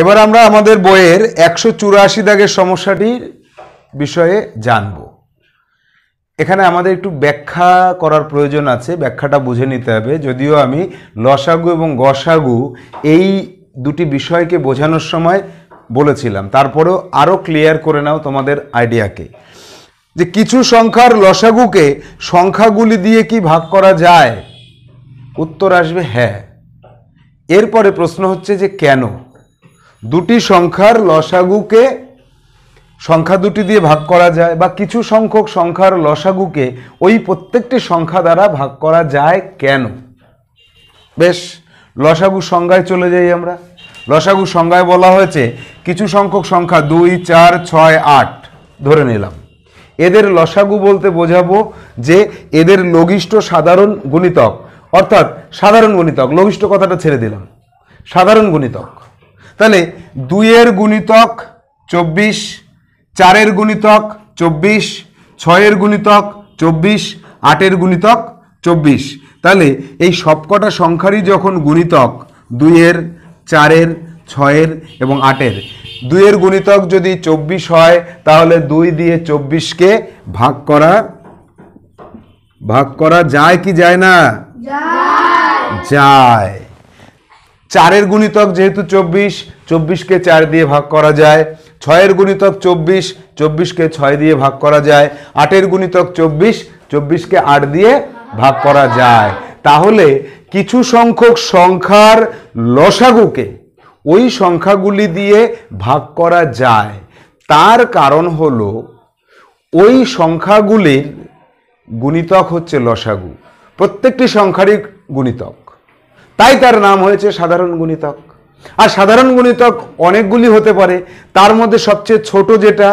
এবার আমরা আমাদের বইয়ের একশো চুরাশি দাগের সমস্যাটির বিষয়ে জানব এখানে আমাদের একটু ব্যাখ্যা করার প্রয়োজন আছে ব্যাখ্যাটা বুঝে নিতে হবে যদিও আমি লসাগু এবং গসাগু এই দুটি বিষয়কে বোঝানোর সময় বলেছিলাম তারপরেও আরও ক্লিয়ার করে নাও তোমাদের আইডিয়াকে যে কিছু সংখ্যার লসাগুকে সংখ্যাগুলি দিয়ে কি ভাগ করা যায় উত্তর আসবে হ্যাঁ এরপরে প্রশ্ন হচ্ছে যে কেন দুটি সংখ্যার লসাগুকে সংখ্যা দুটি দিয়ে ভাগ করা যায় বা কিছু সংখ্যক সংখ্যার লসাগুকে ওই প্রত্যেকটি সংখ্যা দ্বারা ভাগ করা যায় কেন বেশ লসাগু সংজ্ঞায় চলে যাই আমরা লসাগু সংজ্ঞায় বলা হয়েছে কিছু সংখ্যক সংখ্যা দুই চার ছয় আট ধরে নিলাম এদের লসাগু বলতে বোঝাবো যে এদের লঘিষ্ঠ সাধারণ গুণিতক অর্থাৎ সাধারণ গুণিতক লঘিষ্ঠ কথাটা ছেড়ে দিলাম সাধারণ গুণিতক তাহলে দুইয়ের গুণিতক চব্বিশ চারের গুণিতক চব্বিশ ছয়ের গুণিতক চব্বিশ আটের গুণিতক চব্বিশ তাহলে এই সবকটা সংখ্যারই যখন গুণিতক দুইয়ের চারের ছয়ের এবং আটের দুইয়ের গুণিতক যদি চব্বিশ হয় তাহলে দুই দিয়ে চব্বিশকে ভাগ করা ভাগ করা যায় কি যায় না যায় চারের গুণিতক যেহেতু চব্বিশ চব্বিশকে চার দিয়ে ভাগ করা যায় ছয়ের গুণিতক চব্বিশ চব্বিশকে ছয় দিয়ে ভাগ করা যায় আটের গুণিতক চব্বিশ চব্বিশকে আট দিয়ে ভাগ করা যায় তাহলে কিছু সংখ্যক সংখ্যার লসাগুকে ওই সংখ্যাগুলি দিয়ে ভাগ করা যায় তার কারণ হল ওই সংখ্যাগুলির গুণিতক হচ্ছে লসাগু প্রত্যেকটি সংখ্যারই গুণিতক তাই তার নাম হয়েছে সাধারণ গুণিতক আর সাধারণ গুণিতক অনেকগুলি হতে পারে তার মধ্যে সবচেয়ে ছোট যেটা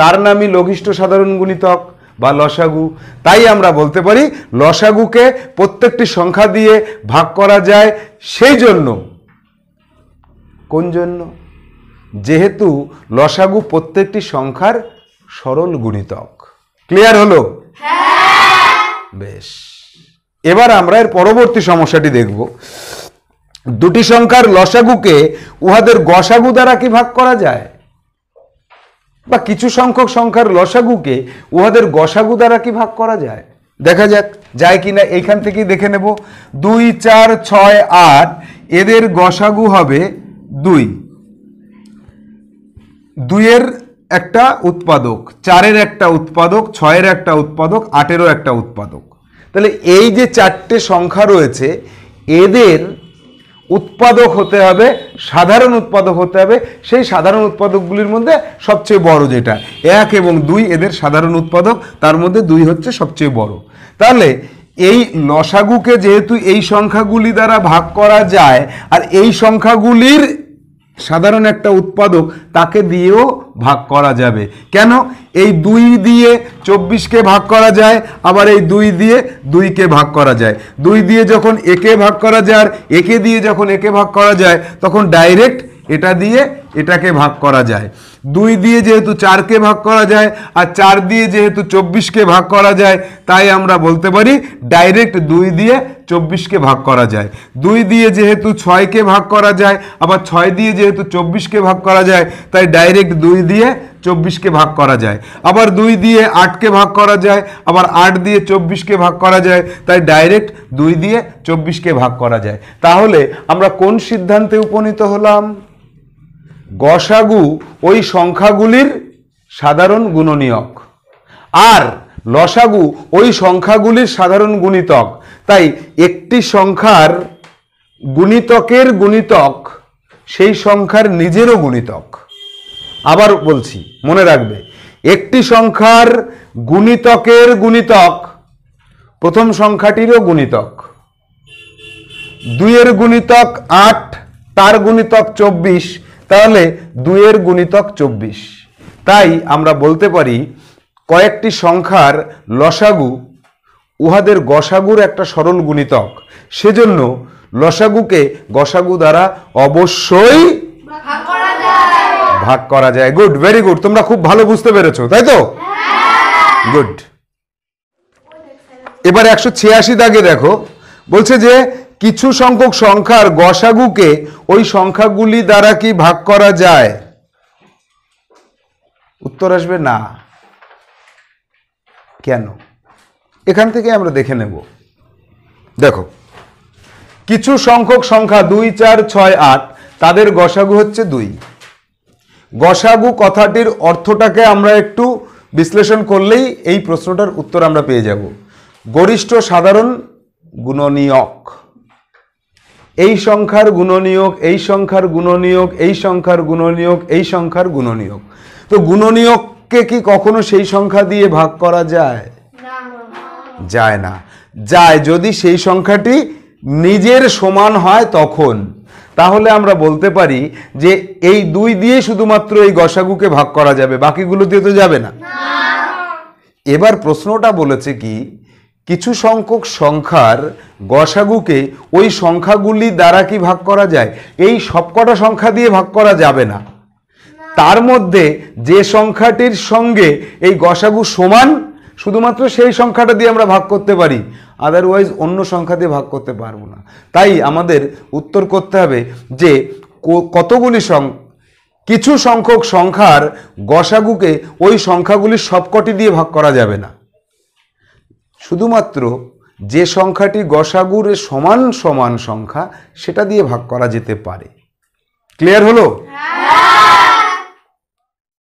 তার নামই লঘিষ্ঠ সাধারণ গুণিতক বা লসাগু তাই আমরা বলতে পারি লসাগুকে প্রত্যেকটি সংখ্যা দিয়ে ভাগ করা যায় সেই জন্য কোন জন্য যেহেতু লসাগু প্রত্যেকটি সংখ্যার সরল গুণিতক ক্লিয়ার হলো হ্যাঁ। বেশ এবার আমরা এর পরবর্তী সমস্যাটি দেখব দুটি সংখ্যার লসাগুকে উহাদের গসাগু দ্বারা কি ভাগ করা যায় বা কিছু সংখ্যক সংখ্যার লসাগুকে উহাদের গসাগু দ্বারা কি ভাগ করা যায় দেখা যাক যায় কি না এইখান থেকেই দেখে নেব দুই চার ছয় আট এদের গসাগু হবে দুই দুইয়ের একটা উৎপাদক চারের একটা উৎপাদক ছয়ের একটা উৎপাদক আটেরও একটা উৎপাদক তাহলে এই যে চারটে সংখ্যা রয়েছে এদের উৎপাদক হতে হবে সাধারণ উৎপাদক হতে হবে সেই সাধারণ উৎপাদকগুলির মধ্যে সবচেয়ে বড় যেটা এক এবং দুই এদের সাধারণ উৎপাদক তার মধ্যে দুই হচ্ছে সবচেয়ে বড় তাহলে এই লসাগুকে যেহেতু এই সংখ্যাগুলি দ্বারা ভাগ করা যায় আর এই সংখ্যাগুলির সাধারণ একটা উৎপাদক তাকে দিয়েও ভাগ করা যাবে কেন এই দুই দিয়ে চব্বিশকে ভাগ করা যায় আবার এই দুই দিয়ে দুইকে ভাগ করা যায় দুই দিয়ে যখন একে ভাগ করা যায় আর একে দিয়ে যখন একে ভাগ করা যায় তখন ডাইরেক্ট এটা দিয়ে এটাকে ভাগ করা যায় দুই দিয়ে যেহেতু চারকে ভাগ করা যায় আর চার দিয়ে যেহেতু চব্বিশকে ভাগ করা যায় তাই আমরা বলতে পারি ডাইরেক্ট দুই দিয়ে চব্বিশকে ভাগ করা যায় দুই দিয়ে যেহেতু ছয়কে ভাগ করা যায় আবার ছয় দিয়ে যেহেতু চব্বিশকে ভাগ করা যায় তাই ডাইরেক্ট দুই দিয়ে চব্বিশকে ভাগ করা যায় আবার দুই দিয়ে আটকে ভাগ করা যায় আবার আট দিয়ে চব্বিশকে ভাগ করা যায় তাই ডাইরেক্ট দুই দিয়ে চব্বিশকে ভাগ করা যায় তাহলে আমরা কোন সিদ্ধান্তে উপনীত হলাম গসাগু ওই সংখ্যাগুলির সাধারণ গুণনীয়ক আর লসাগু ওই সংখ্যাগুলির সাধারণ গুণিতক তাই একটি সংখ্যার গুণিতকের গুণিতক সেই সংখ্যার নিজেরও গুণিতক আবার বলছি মনে রাখবে একটি সংখ্যার গুণিতকের গুণিতক প্রথম সংখ্যাটিরও গুণিতক দুইয়ের গুণিতক আট তার গুণিতক চব্বিশ তাহলে দুইয়ের গুণিতক চব্বিশ তাই আমরা বলতে পারি কয়েকটি সংখ্যার লসাগু উহাদের গসাগুর একটা সরল গুণিতক সেজন্য লসাগুকে গসাগু দ্বারা অবশ্যই ভাগ করা যায় গুড ভেরি গুড তোমরা খুব ভালো বুঝতে পেরেছো তাই তো গুড এবার একশো ছিয়াশি দাগে দেখো বলছে যে কিছু সংখ্যক সংখ্যার গসাগুকে ওই সংখ্যাগুলি দ্বারা কি ভাগ করা যায় উত্তর আসবে না কেন এখান থেকে আমরা দেখে নেব দেখো কিছু সংখ্যক সংখ্যা দুই চার ছয় আট তাদের গসাগু হচ্ছে দুই গসাগু কথাটির অর্থটাকে আমরা একটু বিশ্লেষণ করলেই এই প্রশ্নটার উত্তর আমরা পেয়ে যাব গরিষ্ঠ সাধারণ গুণনীয়ক এই সংখ্যার গুণনীয়ক এই সংখ্যার গুণনীয়ক এই সংখ্যার গুণনীয়ক এই সংখ্যার গুণনীয়ক তো গুণনীয়ক এককে কি কখনো সেই সংখ্যা দিয়ে ভাগ করা যায় যায় না যায় যদি সেই সংখ্যাটি নিজের সমান হয় তখন তাহলে আমরা বলতে পারি যে এই দুই দিয়ে শুধুমাত্র এই গসাগুকে ভাগ করা যাবে বাকিগুলো দিয়ে তো যাবে না এবার প্রশ্নটা বলেছে কি কিছু সংখ্যক সংখ্যার গসাগুকে ওই সংখ্যাগুলি দ্বারা কি ভাগ করা যায় এই সবকটা সংখ্যা দিয়ে ভাগ করা যাবে না তার মধ্যে যে সংখ্যাটির সঙ্গে এই গসাগু সমান শুধুমাত্র সেই সংখ্যাটা দিয়ে আমরা ভাগ করতে পারি আদারওয়াইজ অন্য সংখ্যা দিয়ে ভাগ করতে পারবো না তাই আমাদের উত্তর করতে হবে যে কতগুলি সং কিছু সংখ্যক সংখ্যার গসাগুকে ওই সংখ্যাগুলির সবকটি দিয়ে ভাগ করা যাবে না শুধুমাত্র যে সংখ্যাটি গসাগুরে সমান সমান সংখ্যা সেটা দিয়ে ভাগ করা যেতে পারে ক্লিয়ার হলো হ্যাঁ।